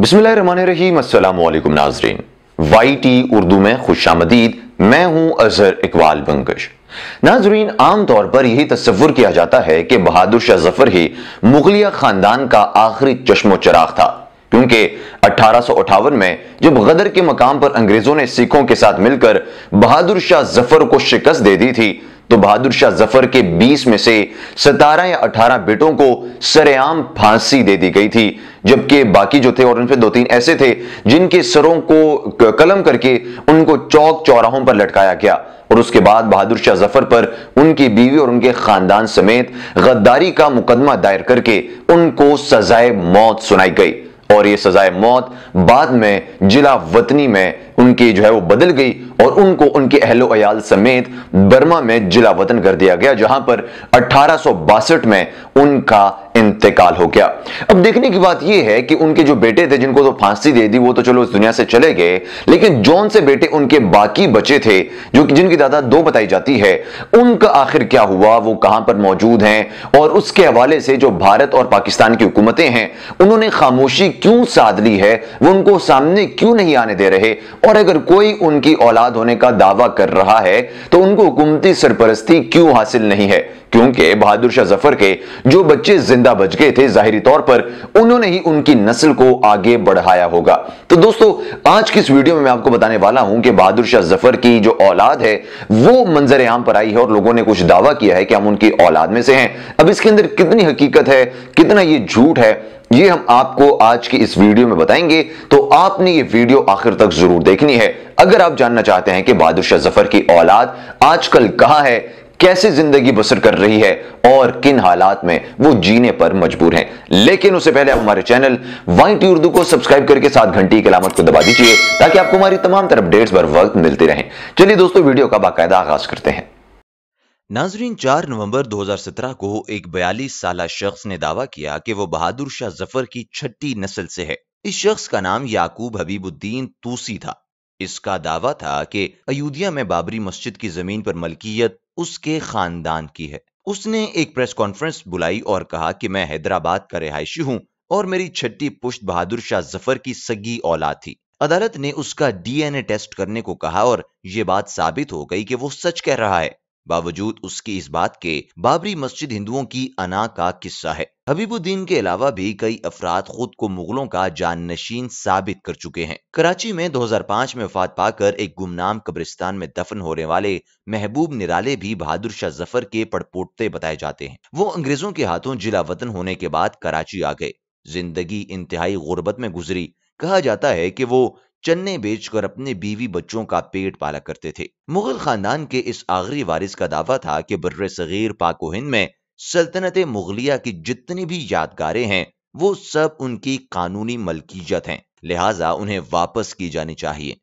बिस्मिल्लाम नाजरीन Y T Urdu में खुश आमदीद मैं हूं अजहर इकबाल बंकश नाजरीन पर यही तस्वुर किया जाता है कि बहादुर शाह जफर ही मुगलिया खानदान का आखिरी चश्मो चराग था क्योंकि अठारह में जब गदर के मकाम पर अंग्रेजों ने सिखों के साथ मिलकर बहादुर शाह जफर को शिकस्त दे दी थी तो बहादुर शाह जफर के 20 में से 17 या 18 बेटों को सरेआम फांसी दे दी गई थी जबकि बाकी जो थे और उनमें दो तीन ऐसे थे जिनके सरों को कलम करके उनको चौक चौराहों पर लटकाया गया और उसके बाद बहादुर शाह जफर पर उनकी बीवी और उनके खानदान समेत गद्दारी का मुकदमा दायर करके उनको सजाए मौत सुनाई गई और ये सजाए मौत बाद में जिला वतनी में उनकी जो है वो बदल गई और उनको उनके अहलो अयाल समेत बर्मा में जिला वतन कर दिया गया जहां पर अठारह में उनका इंतकाल हो गया अब देखने की बात यह है कि उनके जो बेटे थे जिनको तो फांसी दे दी वो तो चलो इस दुनिया से चले गए लेकिन जॉन से बेटे उनके बाकी बचे थे जो कि जिनकी दादा दो बताई जाती है उनका आखिर क्या हुआ वो कहां पर मौजूद हैं और उसके हवाले से जो भारत और पाकिस्तान की हुकूमतें हैं उन्होंने खामोशी क्यों साध ली है वो उनको सामने क्यों नहीं आने दे रहे और अगर कोई उनकी औलाद आज़ाद होने का दावा कर रहा है तो उनको हुकूमती सरपरस्ती क्यों हासिल नहीं है क्योंकि बहादुर शाह जफर के जो बच्चे जिंदा बच गए थे जाहिर तौर पर उन्होंने ही उनकी नस्ल को आगे बढ़ाया होगा तो दोस्तों आज की इस वीडियो में मैं आपको बताने वाला हूं कि बहादुर शाह जफर की जो औलाद है वो मंजर आम पर आई है और लोगों ने कुछ दावा किया है कि हम उनकी औलाद में से हैं अब इसके अंदर कितनी हकीकत है कितना ये झूठ है ये हम आपको आज की इस वीडियो में बताएंगे तो आपने ये वीडियो आखिर तक जरूर देखनी है अगर आप जानना चाहते हैं कि बहादुर शाह जफर की औलाद आजकल कहा है कैसे जिंदगी बसर कर रही है और किन हालात में वो जीने पर मजबूर हैं लेकिन उससे पहले आप हमारे चैनल वाई टी उर्दू को सब्सक्राइब करके साथ घंटी की अलामत को दबा दीजिए ताकि आपको हमारी तमाम तरफ अपडेट्स पर वक्त मिलते रहे चलिए दोस्तों वीडियो का बाकायदा आगाज करते हैं नाजरीन 4 नवंबर 2017 को एक बयालीस साल शख्स ने दावा किया कि वो बहादुर शाह जफर की छठी नस्ल से है इस शख्स का नाम याकूब हबीबुद्दीन तूसी था इसका दावा था कि अयोध्या में बाबरी मस्जिद की जमीन पर मलकियत उसके खानदान की है उसने एक प्रेस कॉन्फ्रेंस बुलाई और कहा कि मैं हैदराबाद का रिहायशी हूँ और मेरी छठी पुष्ट बहादुर शाह जफर की सगी औलाद थी अदालत ने उसका डीएनए टेस्ट करने को कहा और ये बात साबित हो गई कि वो सच कह रहा है बावजूद उसकी इस बात के बाबरी मस्जिद हिंदुओं की अना का किस्सा है हबीबुद्दीन के अलावा भी कई अफराद खुद को मुगलों का जाननशीन साबित कर चुके हैं कराची में 2005 में वफात पाकर एक गुमनाम कब्रिस्तान में दफन होने वाले महबूब निराले भी बहादुर शाह जफर के पड़पोटते बताए जाते हैं वो अंग्रेजों के हाथों जिला वतन होने के बाद कराची आ गए जिंदगी इंतहाई गुर्बत में गुजरी कहा जाता है कि वो चन्ने बेचकर अपने बीवी बच्चों का पेट पाला करते थे मुगल खानदान के इस आखिरी वारिस का दावा था कि बर्र सगीर पाको हिंद में सल्तनत मुगलिया की जितनी भी यादगारें हैं वो सब उनकी कानूनी मलकीजत हैं लिहाजा उन्हें वापस की जानी चाहिए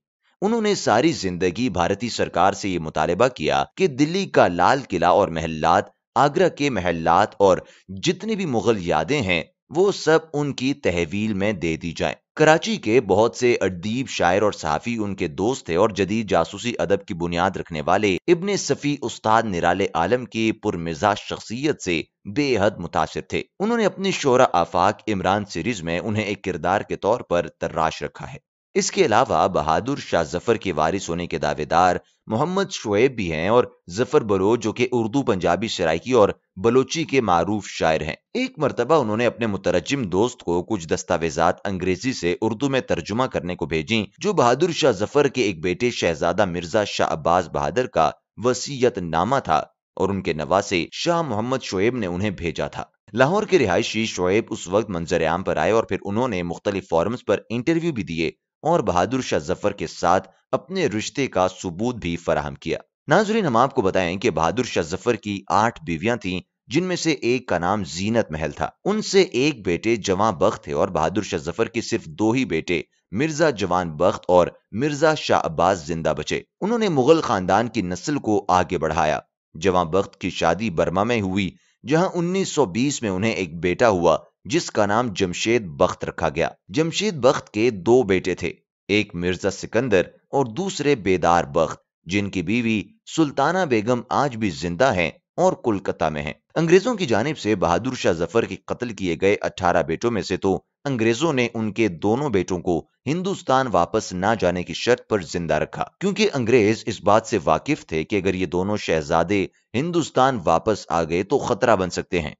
उन्होंने सारी जिंदगी भारतीय सरकार से ये मुतालबा किया कि दिल्ली का लाल किला और महल्लात आगरा के महल्लात और जितनी भी मुगल यादें हैं वो सब उनकी तहवील में दे दी जाए कराची के बहुत से अदीब शायर और सहाफ़ी उनके दोस्त थे और जदीद जासूसी अदब की बुनियाद रखने वाले इबन सफ़ी उस्ताद निराले आलम की पुरमिजाज शख्सियत से बेहद मुतासर थे उन्होंने अपनी शोरा आफाक इमरान सीरीज में उन्हें एक किरदार के तौर पर तर्राश रखा है इसके अलावा बहादुर शाह जफर के वारिस होने के दावेदार मोहम्मद शुएब भी हैं और जफर बलो जो कि उर्दू पंजाबी शराइकी और बलोची के मारूफ शायर हैं एक मरतबा उन्होंने अपने मुतरजम दोस्त को कुछ दस्तावेजात अंग्रेजी से उर्दू में तर्जुमा करने को भेजी जो बहादुर शाह जफर के एक बेटे शहजादा मिर्जा शाह अब्बास बहादुर का वसीयत नामा था और उनके नवासे शाह मोहम्मद शुएब ने उन्हें भेजा था लाहौर के रिहायशी शुएब उस वक्त मंजर आम पर आए और फिर उन्होंने मुख्तलिफ फॉरम्स पर इंटरव्यू भी दिए और बहादुर शाह जफर के साथ अपने रिश्ते का सबूत भी फराहम किया नाजरीन हम आपको बताएं कि बहादुर शाह जफर की आठ बीवियां थीं जिनमें से एक का नाम जीनत महल था उनसे एक बेटे जवान बख्त थे और बहादुर शाह जफर के सिर्फ दो ही बेटे मिर्जा जवान बख्त और मिर्जा शाह अब्बास जिंदा बचे उन्होंने मुगल खानदान की नस्ल को आगे बढ़ाया जवान बख्त की शादी बर्मा में हुई जहां 1920 में उन्हें एक बेटा हुआ जिसका नाम जमशेद बख्त रखा गया जमशेद बख्त के दो बेटे थे एक मिर्जा सिकंदर और दूसरे बेदार बख्त जिनकी बीवी सुल्ताना बेगम आज भी जिंदा हैं और कोलकाता में हैं। अंग्रेजों की जानब से बहादुर शाह जफर के कत्ल किए गए 18 बेटों में से तो अंग्रेजों ने उनके दोनों बेटों को हिंदुस्तान वापस ना जाने की शर्त पर जिंदा रखा क्योंकि अंग्रेज इस बात से वाकिफ थे कि अगर ये दोनों शहजादे हिंदुस्तान वापस आ गए तो खतरा बन सकते हैं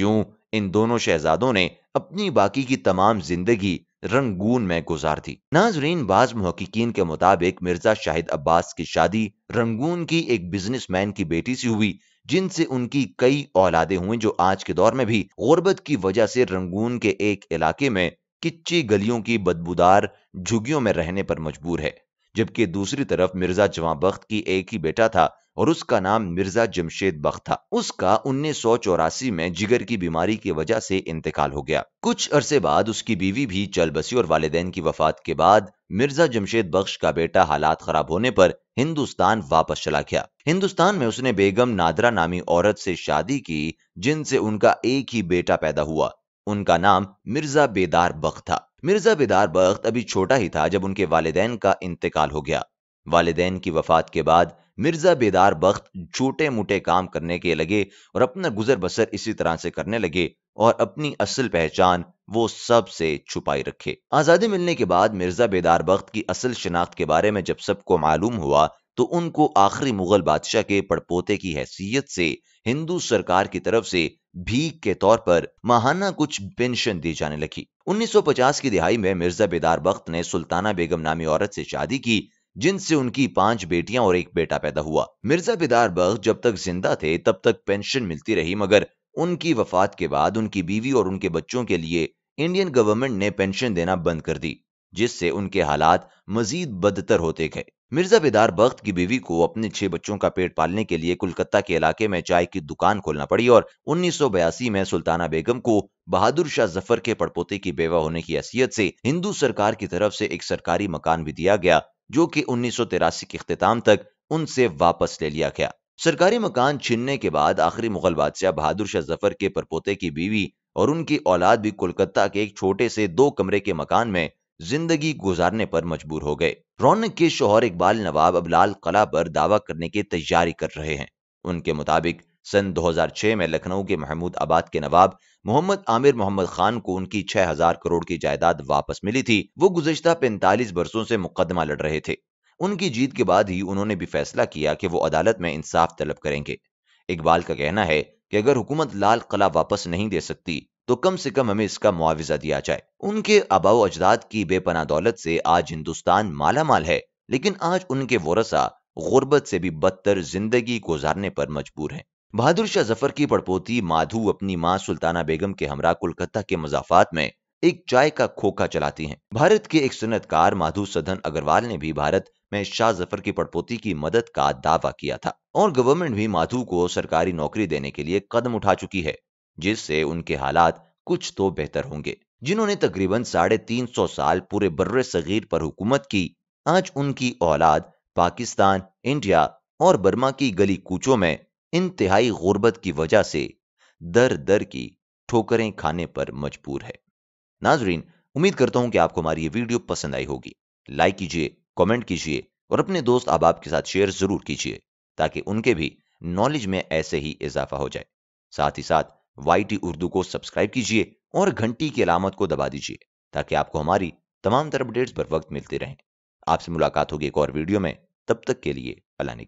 यूं इन दोनों शहजादों ने अपनी बाकी की तमाम जिंदगी रंगून में गुजार दी नाजरीन बाज महक्कीन के मुताबिक मिर्जा शाहिद अब्बास की शादी रंगून की एक बिजनेसमैन की बेटी से हुई जिनसे उनकी कई औलादे हुई जो आज के दौर में भी गुर्बत की वजह से रंगून के एक इलाके में किच्ची गलियों की बदबूदार झुगियों में रहने पर मजबूर है जबकि दूसरी तरफ मिर्जा जवां बख्त की एक ही बेटा था और उसका नाम मिर्जा जमशेद बख्त था उसका उन्नीस में जिगर की बीमारी की वजह से इंतकाल हो गया कुछ अरसे बाद उसकी बीवी भी चल बसी और वालदेन की वफात के बाद मिर्जा जमशेद बख्श का बेटा हालात खराब होने पर हिंदुस्तान वापस चला गया हिंदुस्तान में उसने बेगम नादरा नामी औरत से शादी की जिनसे उनका एक ही बेटा पैदा हुआ उनका नाम मिर्जा बेदार बख्त था मिर्जा बेदार बख्त अभी छोटा ही था जब उनके वालदेन का इंतकाल हो गया वालदेन की वफात के बाद मिर्जा बेदार बख्त छोटे मोटे काम करने के लगे और अपना गुजर बसर इसी तरह से करने लगे और अपनी असल पहचान वो सब से छुपाई रखे आजादी मिलने के बाद मिर्जा बेदार बख्त की असल शिनाख्त के बारे में जब सबको मालूम हुआ तो उनको आखिरी मुगल बादशाह के पड़पोते की हैसियत से हिंदू सरकार की तरफ से भीख के तौर पर माहाना कुछ पेंशन दी जाने लगी 1950 की दिहाई में मिर्जा बेदार बख्त ने सुल्ताना बेगम नामी औरत से शादी की जिनसे उनकी पांच बेटियां और एक बेटा पैदा हुआ मिर्जा बेदार बख्त जब तक जिंदा थे तब तक पेंशन मिलती रही मगर उनकी वफात के बाद उनकी बीवी और उनके बच्चों के लिए इंडियन गवर्नमेंट ने पेंशन देना बंद कर दी जिससे उनके हालात मजीद बदतर होते गए मिर्जा बेदार बख्त की बीवी को अपने छह बच्चों का पेट पालने के लिए कोलकाता के इलाके में चाय की दुकान खोलना पड़ी और उन्नीस में सुल्ताना बेगम को बहादुर शाह जफर के पड़पोते की बेवा होने की हैसियत से हिंदू सरकार की तरफ से एक सरकारी मकान भी दिया गया जो कि उन्नीस के अख्ताम तक उनसे वापस ले लिया गया सरकारी मकान छीनने के बाद आखिरी मुगल बादशाह बहादुर शाह जफर के परपोते की बीवी और उनकी औलाद भी कोलकाता के एक छोटे से दो कमरे के मकान में जिंदगी गुजारने पर मजबूर हो गए रौनक के शोहर इकबाल नवाब अब लाल कला पर दावा करने की तैयारी कर रहे हैं उनके मुताबिक सन 2006 में लखनऊ के महमूद आबाद के नवाब मोहम्मद आमिर मोहम्मद खान को उनकी 6000 करोड़ की जायदाद वापस मिली थी वो गुजश्ता 45 बरसों से मुकदमा लड़ रहे थे उनकी जीत के बाद ही उन्होंने भी फैसला किया कि वो अदालत में इंसाफ तलब करेंगे इकबाल का कहना है कि अगर हुकूमत लाल कला वापस नहीं दे सकती तो कम से कम हमें इसका मुआवजा दिया जाए उनके अबाव अजदाद की बेपना दौलत से आज हिंदुस्तान माला माल है लेकिन आज उनके वोरसा गुर्बत से भी बदतर जिंदगी गुजारने पर मजबूर हैं बहादुर शाह जफर की पड़पोती माधु अपनी माँ सुल्ताना बेगम के हमरा कोलकाता के मजाफात में एक चाय का खोखा चलाती हैं भारत के एक सुनतकार माधु सदन अग्रवाल ने भी भारत में शाह जफर की पड़पोती की मदद का दावा किया था और गवर्नमेंट भी माधु को सरकारी नौकरी देने के लिए कदम उठा चुकी है जिससे उनके हालात कुछ तो बेहतर होंगे जिन्होंने तकरीबन साढ़े तीन सौ साल पूरे बर्र सगीर पर हुकूमत की आज उनकी औलाद पाकिस्तान इंडिया और बर्मा की गली कूचों में इंतहाई गुर्बत की वजह से दर दर की ठोकरें खाने पर मजबूर है नाजरीन उम्मीद करता हूं कि आपको हमारी ये वीडियो पसंद आई होगी लाइक कीजिए कमेंट कीजिए और अपने दोस्त अहबाब के साथ शेयर जरूर कीजिए ताकि उनके भी नॉलेज में ऐसे ही इजाफा हो जाए साथ ही साथ वाई उर्दू को सब्सक्राइब कीजिए और घंटी की अलामत को दबा दीजिए ताकि आपको हमारी तमाम तरह अपडेट्स पर वक्त मिलते रहें आपसे मुलाकात होगी एक और वीडियो में तब तक के लिए अला ने